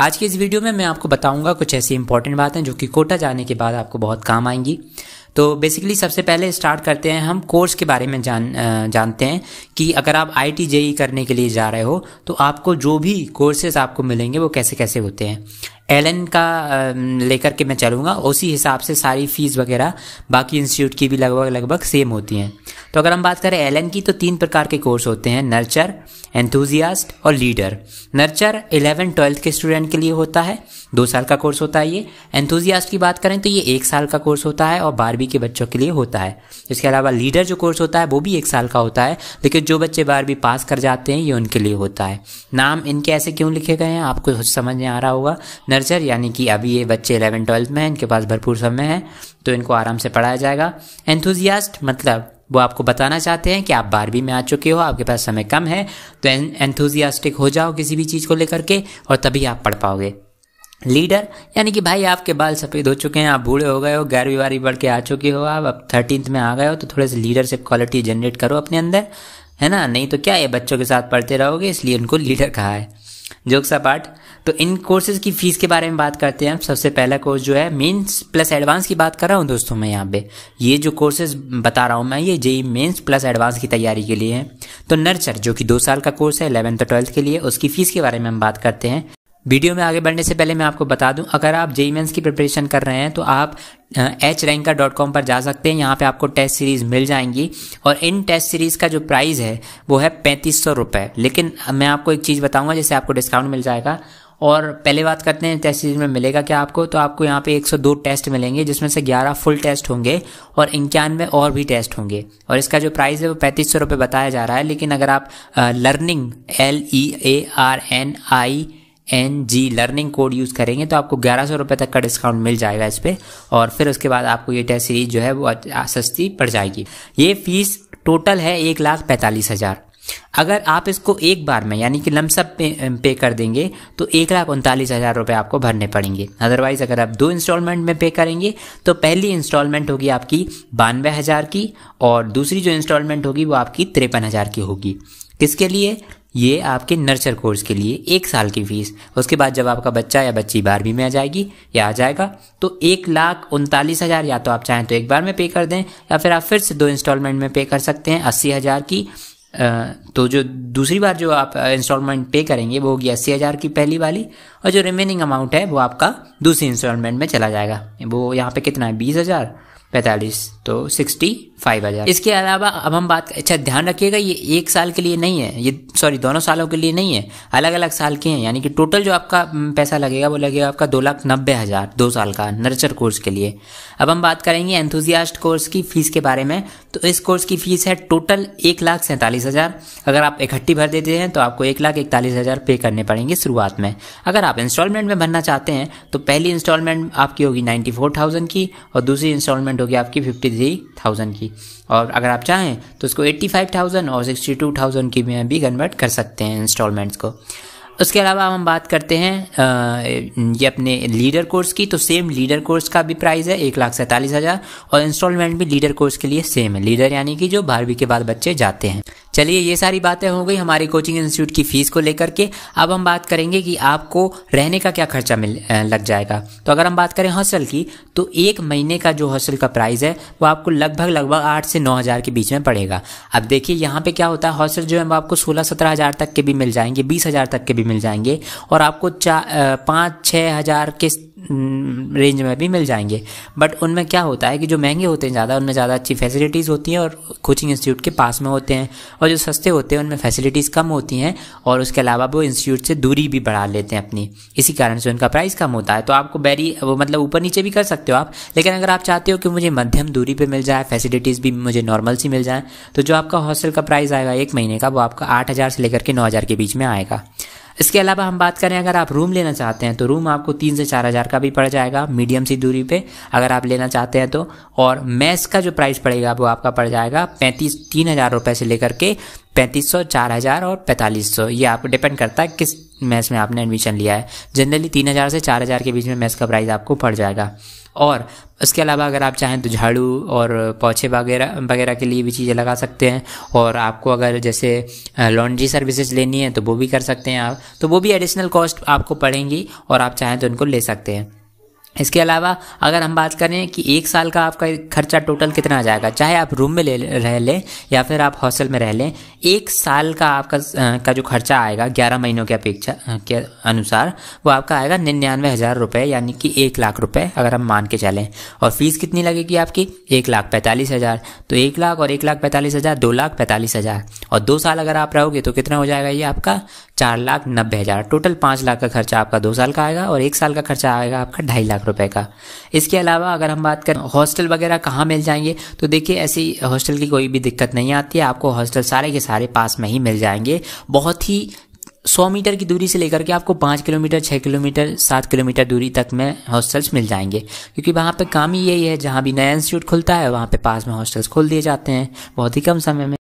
आज की इस वीडियो में मैं आपको बताऊंगा कुछ ऐसी इंपॉर्टेंट बातें जो कि कोटा जाने के बाद आपको बहुत काम आएंगी तो बेसिकली सबसे पहले स्टार्ट करते हैं हम कोर्स के बारे में जान जानते हैं कि अगर आप आई टी जेई करने के लिए जा रहे हो तो आपको जो भी कोर्सेज आपको मिलेंगे वो कैसे कैसे होते हैं एल का लेकर के मैं चलूँगा उसी हिसाब से सारी फीस वगैरह बाकी इंस्टीट्यूट की भी लगभग लगभग सेम होती हैं तो अगर हम बात करें एल की तो तीन प्रकार के कोर्स होते हैं नर्चर एंथुजियास्ट और लीडर नर्चर इलेवन ट्वेल्थ के स्टूडेंट के लिए होता है दो साल का कोर्स होता है ये एंथुजियास्ट की बात करें तो ये एक साल का कोर्स होता है और बारहवीं के बच्चों के लिए होता है इसके अलावा लीडर जो कोर्स होता है वो भी एक साल का होता है लेकिन जो बच्चे बारहवीं पास कर जाते हैं ये उनके लिए होता है नाम इनके ऐसे क्यों लिखे गए हैं आपको समझ में आ रहा होगा नर्चर यानी कि अभी ये बच्चे इलेवन ट्वेल्थ में हैं इनके पास भरपूर समय है तो इनको आराम से पढ़ाया जाएगा एंथुजियास्ट मतलब वो आपको बताना चाहते हैं कि आप बारहवीं में आ चुके हो आपके पास समय कम है तो एंथुजियास्टिक हो जाओ किसी भी चीज़ को लेकर के और तभी आप पढ़ पाओगे लीडर यानी कि भाई आपके बाल सफ़ेद हो चुके हैं आप बूढ़े हो गए हो ग्यारहवीं बारहवीं बढ़ के आ चुके हो आप अब थर्टीनथ में आ गए हो तो थोड़े से लीडरशिप क्वालिटी जनरेट करो अपने अंदर है ना नहीं तो क्या ये बच्चों के साथ पढ़ते रहोगे इसलिए उनको लीडर कहा है जोक्स अपार्ट तो इन कोर्सेज की फीस के बारे में बात करते हैं हम सबसे पहला कोर्स जो है मेंस प्लस एडवांस की बात कर रहा हूँ दोस्तों मैं यहाँ पे ये जो कोर्सेज बता रहा हूँ मैं ये जेई मेंस प्लस एडवांस की तैयारी के लिए हैं तो नर्चर जो कि दो साल का कोर्स है इलेवंथ और ट्वेल्थ के लिए उसकी फीस के बारे में हम बात करते हैं वीडियो में आगे बढ़ने से पहले मैं आपको बता दूं अगर आप जेई मेन्स की प्रिपरेशन कर रहे हैं तो आप एच रैंका डॉट कॉम पर जा सकते हैं यहाँ पे आपको टेस्ट सीरीज़ मिल जाएंगी और इन टेस्ट सीरीज़ का जो प्राइस है वो है पैंतीस सौ रुपये लेकिन मैं आपको एक चीज़ बताऊँगा जैसे आपको डिस्काउंट मिल जाएगा और पहले बात करते हैं टेस्ट सीरीज में मिलेगा क्या आपको तो आपको यहाँ पे 102 टेस्ट मिलेंगे जिसमें से 11 फुल टेस्ट होंगे और इक्यानवे और भी टेस्ट होंगे और इसका जो प्राइस है वो पैंतीस सौ बताया जा रहा है लेकिन अगर आप learning L E A R N I N G learning code use करेंगे तो आपको ग्यारह सौ रुपये तक का डिस्काउंट मिल जाएगा इस पर और फिर उसके बाद आपको ये टेस्ट सीरीज जो है वो सस्ती पड़ जाएगी ये फीस टोटल है एक लाख पैंतालीस हज़ार अगर आप इसको एक बार में यानी कि लमसप पे, पे कर देंगे तो एक लाख उनतालीस हज़ार रुपये आपको भरने पड़ेंगे अदरवाइज़ अगर आप दो इंस्टॉलमेंट में पे करेंगे तो पहली इंस्टॉलमेंट होगी आपकी बानवे हज़ार की और दूसरी जो इंस्टॉलमेंट होगी वो आपकी तिरपन हज़ार की होगी किसके लिए ये आपके नर्चर कोर्स के लिए एक साल की फीस उसके बाद जब आपका बच्चा या बच्ची बारहवीं में आ जाएगी या आ जाएगा तो एक लाख उनतालीस हज़ार या तो आप चाहें तो एक बार में पे कर दें या फिर आप फिर से दो इंस्टॉलमेंट में पे कर सकते हैं अस्सी हज़ार की तो जो दूसरी बार जो आप इंस्टॉलमेंट पे करेंगे वो होगी अस्सी हज़ार की पहली वाली और जो रिमेनिंग अमाउंट है वो आपका दूसरी इंस्टॉलमेंट में चला जाएगा वो यहाँ पे कितना है बीस हज़ार पैंतालीस तो सिक्सटी फाइव हज़ार इसके अलावा अब हम बात अच्छा ध्यान रखिएगा ये एक साल के लिए नहीं है ये सॉरी दोनों सालों के लिए नहीं है अलग अलग साल के हैं यानी कि टोटल जो आपका हम्म, पैसा लगेगा वो लगेगा आपका दो लाख नब्बे हज़ार दो साल का नर्चर कोर्स के लिए अब हम बात करेंगे एंथुजियास्ट कोर्स की फ़ीस के बारे में तो इस कोर्स की फ़ीस है टोटल एक लाख सैंतालीस हज़ार अगर आप इकट्ठी भर देते हैं तो आपको एक लाख इकतालीस हज़ार पे करने पड़ेंगे शुरुआत में अगर आप इंस्टॉलमेंट में भरना चाहते हैं तो पहली इंस्टॉलमेंट आपकी होगी नाइन्टी फोर थाउजेंड की और दूसरी इंस्टॉलमेंट होगी आपकी फिफ्टी थ्री थाउजेंड की और अगर आप चाहें तो उसको एट्टी फाइव थाउजेंड और सिक्सटी टू थाउजेंड की में भी कन्वर्ट कर सकते हैं इंस्टॉलमेंट्स को उसके अलावा हम बात करते हैं ये अपने लीडर कोर्स की तो सेम लीडर कोर्स का भी प्राइस है एक लाख सैंतालीस हज़ार और इंस्टॉलमेंट भी लीडर कोर्स के लिए सेम है लीडर यानी कि जो बारहवीं के बाद बच्चे जाते हैं चलिए ये सारी बातें हो गई हमारे कोचिंग इंस्टीट्यूट की फ़ीस को लेकर के अब हम बात करेंगे कि आपको रहने का क्या खर्चा मिल लग जाएगा तो अगर हम बात करें हॉस्टल की तो एक महीने का जो हॉस्टल का प्राइस है वो आपको लगभग लगभग आठ से नौ हज़ार के बीच में पड़ेगा अब देखिए यहाँ पे क्या होता है हॉस्टल जो है आपको सोलह सत्रह हज़ार तक के भी मिल जाएंगे बीस हज़ार तक के भी भी मिल जाएंगे और आपको चा पाँच छः हज़ार के रेंज में भी मिल जाएंगे बट उनमें क्या होता है कि जो महंगे होते हैं ज़्यादा उनमें ज़्यादा अच्छी फैसिलिटीज़ होती हैं और कोचिंग इंस्टीट्यूट के पास में होते हैं और जो सस्ते होते हैं उनमें फैसिलिटीज़ कम होती हैं और उसके अलावा वो इंस्टीट्यूट से दूरी भी बढ़ा लेते हैं अपनी इसी कारण से उनका प्राइस कम होता है तो आपको बैरी वो मतलब ऊपर नीचे भी कर सकते हो आप लेकिन अगर आप चाहते हो कि मुझे मध्यम दूरी पर मिल जाए फैसिलिटीज़ भी मुझे नॉर्मल सी मिल जाए तो जो आपका हॉस्टल का प्राइस आएगा एक महीने का वो आपका आठ से लेकर के नौ के बीच में आएगा इसके अलावा हम बात करें अगर आप रूम लेना चाहते हैं तो रूम आपको तीन से चार हज़ार का भी पड़ जाएगा मीडियम सी दूरी पे अगर आप लेना चाहते हैं तो और मैस का जो प्राइस पड़ेगा वो आपका पड़ जाएगा पैंतीस तीन हज़ार रुपये से लेकर के पैंतीस सौ चार हज़ार और पैंतालीस सौ ये आप डिपेंड करता है किस मैच में आपने एडमिशन लिया है जनरली तीन हज़ार से चार हज़ार के बीच में मैच का प्राइस आपको पड़ जाएगा और उसके अलावा अगर आप चाहें तो झाड़ू और पोछे वगैरह वगैरह के लिए भी चीज़ें लगा सकते हैं और आपको अगर जैसे लॉन्ड्री सर्विसेज लेनी है तो वो भी कर सकते हैं आप तो वो भी एडिशनल कॉस्ट आपको पड़ेंगी और आप चाहें तो उनको ले सकते हैं इसके अलावा अगर हम बात करें कि एक साल का आपका खर्चा टोटल कितना आ जाएगा चाहे आप रूम में ले रह लें या फिर आप हॉस्टल में रह लें एक साल का आपका का जो खर्चा आएगा ग्यारह महीनों की अपेक्षा के अनुसार वो आपका आएगा निन्यानवे हज़ार रुपये यानी कि एक लाख रुपये अगर हम मान के चलें और फीस कितनी लगेगी आपकी एक लाख पैंतालीस हज़ार तो एक लाख और एक लाख पैंतालीस हज़ार दो लाख पैंतालीस हज़ार और दो साल अगर आप रहोगे तो कितना हो जाएगा ये आपका चार लाख नब्बे हज़ार टोटल पाँच लाख का खर्चा आपका दो साल का आएगा और एक साल का खर्चा आएगा आपका ढाई लाख रुपए का इसके अलावा अगर हम बात करें हॉस्टल वगैरह कहाँ मिल जाएंगे तो देखिए ऐसी हॉस्टल की कोई भी दिक्कत नहीं आती है आपको हॉस्टल सारे के सारे पास में ही मिल जाएंगे बहुत ही सौ मीटर की दूरी से लेकर के आपको पाँच किलोमीटर छः किलोमीटर सात किलोमीटर दूरी तक में हॉस्टल्स मिल जाएंगे क्योंकि वहाँ पे काम ही यही है जहाँ भी नया इंस्टीट्यूट खुलता है वहाँ पे पास में हॉस्टल्स खोल दिए जाते हैं बहुत ही कम समय में